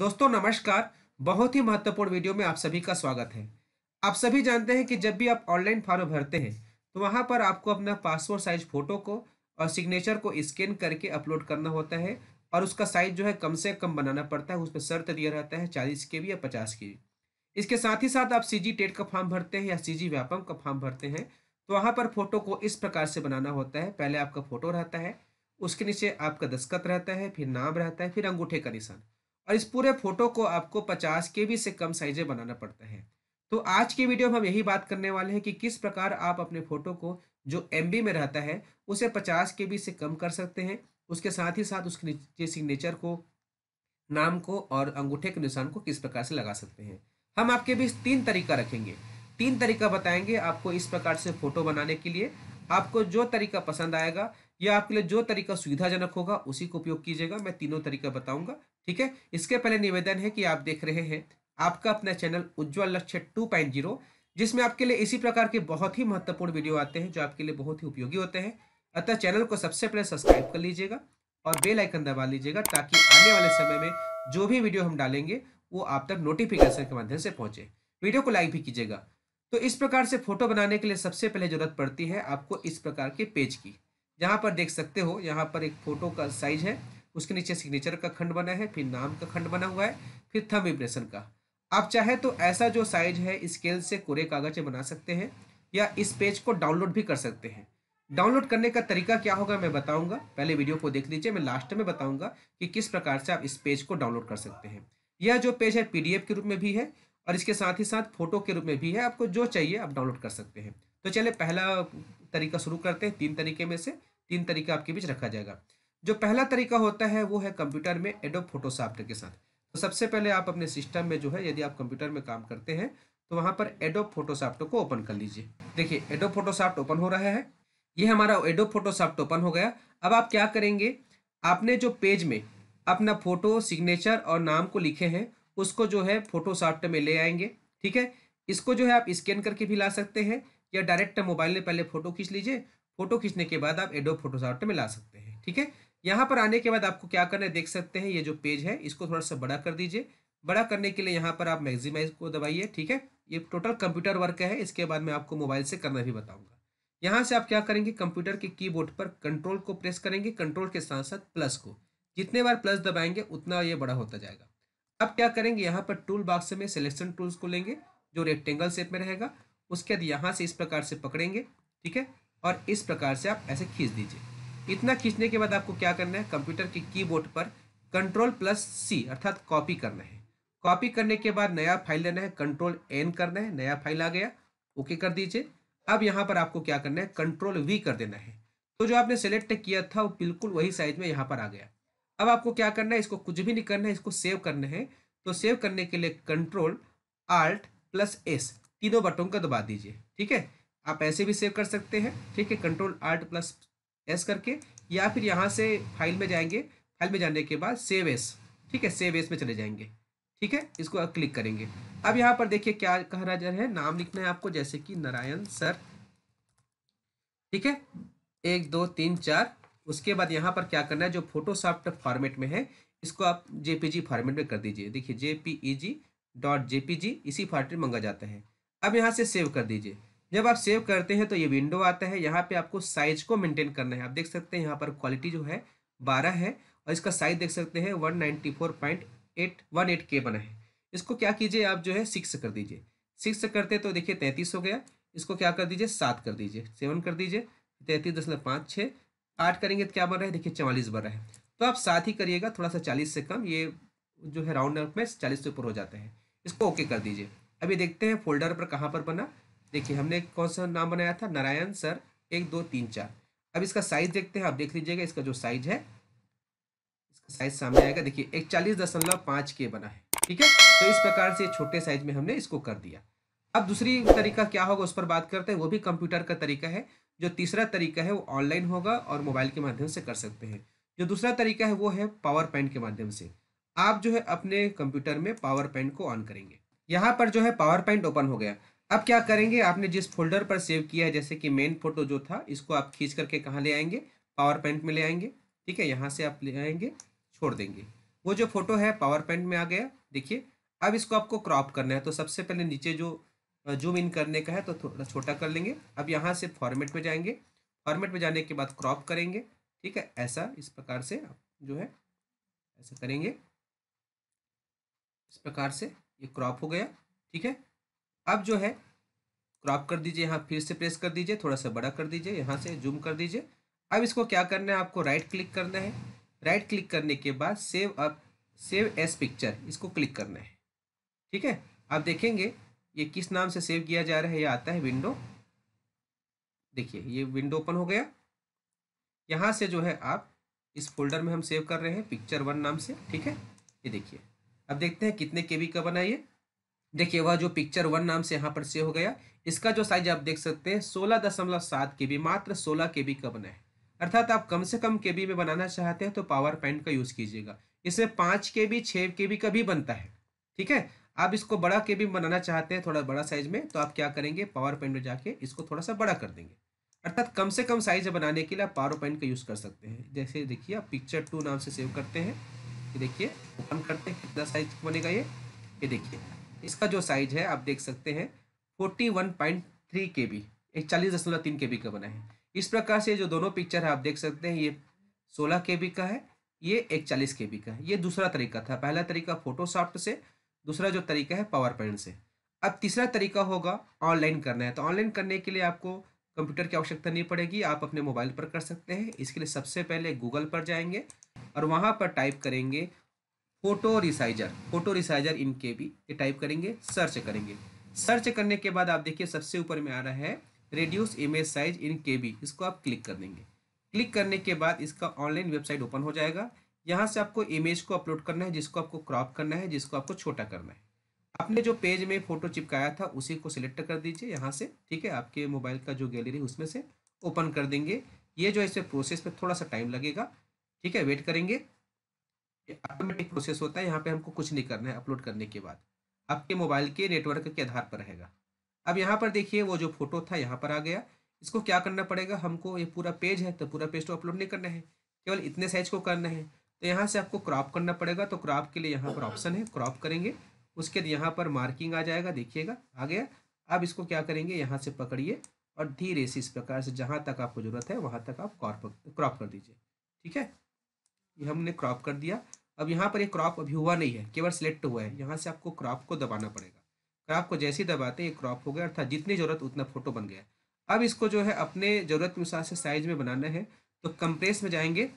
दोस्तों नमस्कार बहुत ही महत्वपूर्ण वीडियो में आप सभी का स्वागत है आप सभी जानते हैं कि जब भी आप ऑनलाइन फॉर्म भरते हैं तो वहां पर आपको अपना पासपोर्ट साइज फोटो को और सिग्नेचर को स्कैन करके अपलोड करना होता है और उसका साइज जो है कम से कम बनाना पड़ता है उस पर शर्त दिया रहता है चालीस के या पचास के इसके साथ ही साथ आप सी जी टेट का फॉर्म भरते हैं या सी जी व्यापम का फॉर्म भरते हैं तो वहाँ पर फोटो को इस प्रकार से बनाना होता है पहले आपका फोटो रहता है उसके नीचे आपका दस्खत रहता है फिर नाम रहता है फिर अंगूठे का निशान और इस पूरे फोटो को आपको पचास के बी से कम साइजें बनाना पड़ता है तो आज की वीडियो में हम यही बात करने वाले हैं कि किस प्रकार आप अपने फोटो को जो एम में रहता है उसे पचास के से कम कर सकते हैं उसके साथ ही साथ उसके नीचे सिग्नेचर को नाम को और अंगूठे के निशान को किस प्रकार से लगा सकते हैं हम आपके बीच तीन तरीका रखेंगे तीन तरीका बताएंगे आपको इस प्रकार से फोटो बनाने के लिए आपको जो तरीका पसंद आएगा या आपके लिए जो तरीका सुविधाजनक होगा उसी को उपयोग कीजिएगा मैं तीनों तरीका बताऊंगा ठीक है इसके पहले निवेदन है कि आप देख रहे हैं आपका अपना चैनल उज्जवल लक्ष्य टू पॉइंट जीरो जिसमें आपके लिए इसी प्रकार के बहुत ही महत्वपूर्ण वीडियो आते हैं जो आपके लिए बहुत ही उपयोगी होते हैं अतः चैनल को सबसे पहले सब्सक्राइब कर लीजिएगा और बेल आइकन दबा लीजिएगा ताकि आने वाले समय में जो भी वीडियो हम डालेंगे वो आप तक नोटिफिकेशन के माध्यम से पहुंचे वीडियो को लाइक भी कीजिएगा तो इस प्रकार से फोटो बनाने के लिए सबसे पहले जरूरत पड़ती है आपको इस प्रकार के पेज की यहाँ पर देख सकते हो यहाँ पर एक फोटो का साइज है उसके नीचे सिग्नेचर का खंड बना है फिर नाम का खंड बना हुआ है फिर थम इम्प्रेशन का आप चाहे तो ऐसा जो साइज है स्केल से कोरे कागज बना सकते हैं या इस पेज को डाउनलोड भी कर सकते हैं डाउनलोड करने का तरीका क्या होगा मैं बताऊंगा पहले वीडियो को देख लीजिए मैं लास्ट में बताऊंगा कि किस प्रकार से आप इस पेज को डाउनलोड कर सकते हैं यह जो पेज है पीडीएफ के रूप में भी है और इसके साथ ही साथ फोटो के रूप में भी है आपको जो चाहिए आप डाउनलोड कर सकते हैं तो चले पहला तरीका शुरू करते हैं तीन तरीके में से तीन तरीका आपके बीच रखा जाएगा जो पहला तरीका होता है वो है कंप्यूटर में एडोब फोटोसॉफ्ट के साथ तो सबसे पहले आप अपने सिस्टम में जो है यदि आप कंप्यूटर में काम करते हैं तो वहाँ पर एडोब फोटोसॉफ्ट को ओपन कर लीजिए देखिए एडोब फोटोसॉफ्ट ओपन हो रहा है ये हमारा एडोब फोटोसॉफ्ट ओपन हो गया अब आप क्या करेंगे आपने जो पेज में अपना फोटो सिग्नेचर और नाम को लिखे हैं उसको जो है फोटोसॉफ्ट में ले आएंगे ठीक है इसको जो है आप स्कैन करके भी ला सकते हैं या डायरेक्ट मोबाइल में पहले फोटो खींच लीजिए फोटो खींचने के बाद आप एडोब फोटोसॉफ्ट में ला सकते हैं ठीक है यहाँ पर आने के बाद आपको क्या करना है देख सकते हैं ये जो पेज है इसको थोड़ा सा बड़ा कर दीजिए बड़ा करने के लिए यहाँ पर आप मैक्सिमाइज को दबाइए ठीक है ये टोटल कंप्यूटर वर्क है इसके बाद मैं आपको मोबाइल से करना भी बताऊंगा यहाँ से आप क्या करेंगे कंप्यूटर के कीबोर्ड पर कंट्रोल को प्रेस करेंगे कंट्रोल के साथ साथ प्लस को जितने बार प्लस दबाएंगे उतना ये बड़ा होता जाएगा अब क्या करेंगे यहाँ पर टूल बॉक्स में सिलेक्शन टूल्स को लेंगे जो रेक्टेंगल शेप में रहेगा उसके बाद यहाँ से इस प्रकार से पकड़ेंगे ठीक है और इस प्रकार से आप ऐसे खींच दीजिए इतना खींचने के बाद आपको क्या करना है कंप्यूटर के कीबोर्ड पर कंट्रोल प्लस सी अर्थात कॉपी करना है कॉपी करने के बाद नया फाइल लेना है कंट्रोल एन करना है नया फाइल आ गया ओके कर दीजिए अब यहाँ पर आपको क्या करना है कंट्रोल वी कर देना है तो जो आपने सेलेक्ट किया था वो बिल्कुल वही साइज में यहाँ पर आ गया अब आपको क्या करना है इसको कुछ भी नहीं करना है इसको सेव करना है तो सेव करने के लिए कंट्रोल आल्ट प्लस एस तीनों बटन का दबा दीजिए ठीक है आप ऐसे भी सेव कर सकते हैं ठीक है कंट्रोल आर्ट प्लस एस करके या फिर यहाँ से फाइल में जाएंगे फाइल में जाने के बाद सेव एस ठीक है सेव एस में चले जाएंगे ठीक है इसको क्लिक करेंगे अब यहाँ पर देखिए क्या कह रहा है नाम लिखना है आपको जैसे कि नारायण सर ठीक है एक दो तीन चार उसके बाद यहाँ पर क्या करना है जो फोटोसॉफ्ट फॉर्मेट में है इसको आप जेपीजी फॉर्मेट में कर दीजिए देखिए जेपीईजी डॉट जेपीजी इसी फॉर्मेट में मंगा जाता है अब यहाँ से सेव कर दीजिए जब आप सेव करते हैं तो ये विंडो आता है यहाँ पे आपको साइज को मेंटेन करना है आप देख सकते हैं यहाँ पर क्वालिटी जो है बारह है और इसका साइज देख सकते हैं one ninety four point eight one eight के बना है इसको क्या कीजिए आप जो है सिक्स कर दीजिए सिक्स करते तो देखिए तैंतीस हो गया इसको क्या कर दीजिए सात कर दीजिए सेवन कर दीजिए तैंतीस दशमलव पाँच छः आठ करेंगे तो क्या बन रहा है देखिए चवालीस बन रहा है तो आप साथ ही करिएगा थोड़ा सा चालीस से कम ये जो है राउंड में चालीस से ऊपर हो जाता है इसको ओके कर दीजिए अभी देखते हैं फोल्डर पर कहाँ पर बना देखिए हमने कौन सा नाम बनाया था नारायण सर एक दो तीन चार अब इसका साइज देखते हैं आप देख लीजिएगा इसका जो साइज है इसका साइज सामने आएगा देखिए एक चालीस दशमलव पाँच के बना है ठीक है तो इस प्रकार से छोटे साइज में हमने इसको कर दिया अब दूसरी तरीका क्या होगा उस पर बात करते हैं वो भी कंप्यूटर का तरीका है जो तीसरा तरीका है वो ऑनलाइन होगा और मोबाइल के माध्यम से कर सकते हैं जो दूसरा तरीका है वो है पावर पॉइंट के माध्यम से आप जो है अपने कंप्यूटर में पावर पॉइंट को ऑन करेंगे यहाँ पर जो है पावर पॉइंट ओपन हो गया अब क्या करेंगे आपने जिस फोल्डर पर सेव किया है जैसे कि मेन फोटो जो था इसको आप खींच करके कहाँ ले आएंगे पावर पॉइंट में ले आएंगे ठीक है यहाँ से आप ले आएंगे छोड़ देंगे वो जो फोटो है पावर पॉइंट में आ गया देखिए अब इसको आपको क्रॉप करना है तो सबसे पहले नीचे जो जूम इन करने का है तो थोड़ा छोटा कर लेंगे अब यहाँ से फॉर्मेट में जाएंगे फॉर्मेट में जाने के बाद क्रॉप करेंगे ठीक है ऐसा इस प्रकार से आप जो है ऐसा करेंगे इस प्रकार से ये क्रॉप हो गया ठीक है अब जो है क्रॉप कर दीजिए यहाँ फिर से प्रेस कर दीजिए थोड़ा सा बड़ा कर दीजिए यहाँ से जूम कर दीजिए अब इसको क्या करना है आपको राइट क्लिक करना है राइट क्लिक करने के बाद save up save as picture इसको क्लिक करना है ठीक है आप देखेंगे ये किस नाम से सेव किया जा रहा है यह आता है विंडो देखिए ये विंडो ओपन हो गया यहाँ से जो है आप इस फोल्डर में हम सेव कर रहे हैं पिक्चर वन नाम से ठीक है ये देखिए अब देखते हैं कितने के का बना ये देखिए वह जो पिक्चर वन नाम से यहाँ पर से हो गया इसका जो साइज आप देख सकते हैं सोलह दशमलव सात के बी मात्र सोलह के बी का बना है अर्थात आप कम से कम के बी में बनाना चाहते हैं तो पावर पॉइंट का यूज़ कीजिएगा इसमें पाँच के बी छः के बी का भी बनता है ठीक है आप इसको बड़ा के बी बनाना चाहते हैं थोड़ा बड़ा साइज में तो आप क्या करेंगे पावर पॉइंट में जाके इसको थोड़ा सा बड़ा कर देंगे अर्थात कम से कम साइज बनाने के लिए आप पावर पॉइंट का यूज़ कर सकते हैं जैसे देखिए आप पिक्चर टू नाम से सेव करते हैं देखिए ओपन करते हैं कितना साइज बनेगा ये ये देखिए इसका जो साइज है आप देख सकते हैं forty one point three K B एक चालीस दशमलव तीन के बी का बना है इस प्रकार से जो दोनों पिक्चर है आप देख सकते हैं ये सोलह के बी का है ये एक चालीस के बी का है ये दूसरा तरीका था पहला तरीका फोटोसॉफ्ट से दूसरा जो तरीका है पावर पॉइंट से अब तीसरा तरीका होगा ऑनलाइन करना है तो ऑनलाइन करने के लिए आपको कंप्यूटर की आवश्यकता नहीं पड़ेगी आप अपने मोबाइल पर कर सकते हैं इसके लिए सबसे पहले गूगल पर जाएंगे और वहाँ पर टाइप करेंगे photo resizer photo resizer in K B ये टाइप करेंगे सर्च करेंगे सर्च करने के बाद आप देखिए सबसे ऊपर में आ रहा है reduce image size in K B इसको आप क्लिक कर देंगे क्लिक करने के बाद इसका ऑनलाइन वेबसाइट ओपन हो जाएगा यहाँ से आपको इमेज को अपलोड करना है जिसको आपको क्रॉप करना है जिसको आपको छोटा करना है आपने जो पेज में फोटो चिपकाया था उसी को सिलेक्ट कर दीजिए यहाँ से ठीक है आपके मोबाइल का जो गैलरी है उसमें से ओपन कर देंगे ये जो है इसमें प्रोसेस में थोड़ा सा टाइम लगेगा ठीक है वेट करेंगे ऑटोमेटिक प्रोसेस होता है यहाँ पे हमको कुछ नहीं करना है अपलोड करने के बाद आपके मोबाइल के नेटवर्क के आधार पर रहेगा अब यहाँ पर देखिए वो जो फोटो था यहाँ पर आ गया इसको क्या करना पड़ेगा हमको ये पूरा पेज है तो पूरा पेज तो अपलोड नहीं करना है केवल इतने साइज को करना है तो यहाँ से आपको क्रॉप करना पड़ेगा तो क्रॉप के लिए यहाँ पर ऑप्शन है क्रॉप करेंगे उसके बाद यहाँ पर मार्किंग आ जाएगा देखिएगा आ गया अब इसको क्या करेंगे यहाँ से पकड़िए और धीरे से इस प्रकार से जहाँ तक आपको ज़रूरत है वहाँ तक आप क्रॉप क्रॉप कर दीजिए ठीक है ये हमने क्रॉप कर दिया अब यहाँ पर ये क्रॉप अभी हुआ नहीं है केवल सिलेक्ट हुआ है यहाँ से आपको क्रॉप को दबाना पड़ेगा क्रॉप को जैसे ही दबाते ये क्रॉप हो गया अर्थात जितनी ज़रूरत उतना फोटो बन गया अब इसको जो है अपने ज़रूरत के अनुसार से साइज में बनाना है तो कंप्रेस में जाएंगे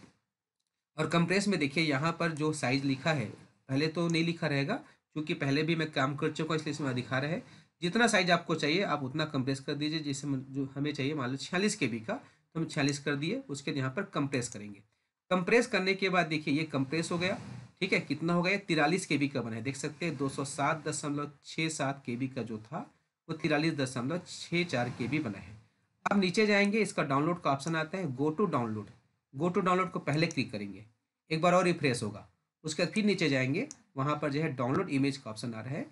और कंप्रेस में देखिए यहाँ पर जो साइज लिखा है पहले तो नहीं लिखा रहेगा क्योंकि पहले भी मैं काम कर चुका हूँ इसलिए इसमें दिखा रहा है जितना साइज आपको चाहिए आप उतना कंप्रेस कर दीजिए जैसे जो हमें चाहिए मान लो छियालीस के बी का तो हम छियालीस कर दिए उसके यहाँ पर कंप्रेस करेंगे कंप्रेस करने के बाद देखिए ये कंप्रेस हो गया ठीक है कितना हो गया तिरालीस के का बना है देख सकते हैं दो सौ सात दशमलव छः सात के का जो था वो तिरालीस दशमलव छः चार के बी बना है अब नीचे जाएंगे इसका डाउनलोड का ऑप्शन आता है go to download go to download को पहले क्लिक करेंगे एक बार और रिफ्रेश होगा उसके बाद फिर नीचे जाएंगे वहाँ पर जो है डाउनलोड इमेज का ऑप्शन आ रहा है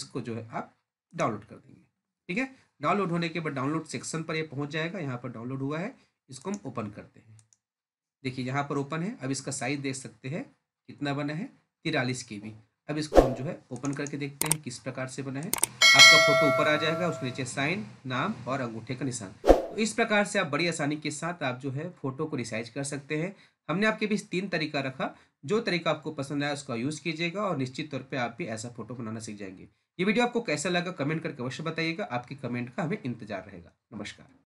इसको जो है आप डाउनलोड कर देंगे ठीक है डाउनलोड होने के बाद डाउनलोड सेक्शन पर ये पहुँच जाएगा यहाँ पर डाउनलोड हुआ है इसको हम ओपन करते हैं देखिए यहाँ पर ओपन है अब इसका साइज देख सकते हैं कितना बना है तिरालीस के बी अब इसको हम जो है ओपन करके देखते हैं किस प्रकार से बना है आपका फोटो ऊपर आ जाएगा उसके नीचे साइन नाम और अंगूठे का निशान तो इस प्रकार से आप बड़ी आसानी के साथ आप जो है फोटो को रिसाइज कर सकते हैं हमने आपके बीच तीन तरीका रखा जो तरीका आपको पसंद आया उसका यूज़ कीजिएगा और निश्चित तौर पर आप भी ऐसा फोटो बनाना सीख जाएंगे ये वीडियो आपको कैसा लगा कमेंट करके अवश्य बताइएगा आपके कमेंट का हमें इंतजार रहेगा नमस्कार